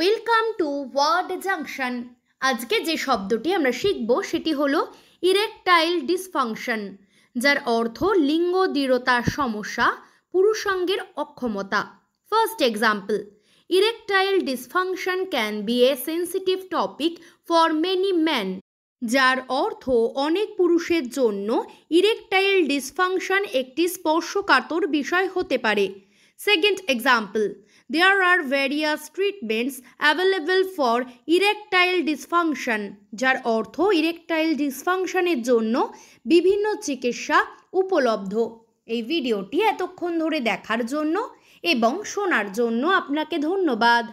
welcome to word junction আজকে যে শব্দটি আমরা শিখব সেটি হলো ইরেকটাইল ডিসফাংশন যার অর্থ লিঙ্গ দৃঢ়তার সমস্যা পুরুষাঙ্গের অক্ষমতা first example erectile dysfunction can be a sensitive topic for many man যার অর্থ অনেক পুরুষের জন্য ইরেকটাইল ডিসফাংশন একটি স্পর্শকাতর বিষয় হতে পারে second example there are various treatments available for erectile dysfunction যার অর্থ ইরেকটাইল ডিসফাংশনের জন্য বিভিন্ন চিকিৎসা উপলব্ধ এই ভিডিওটি এতক্ষণ ধরে দেখার জন্য এবং শোনার জন্য আপনাকে ধন্যবাদ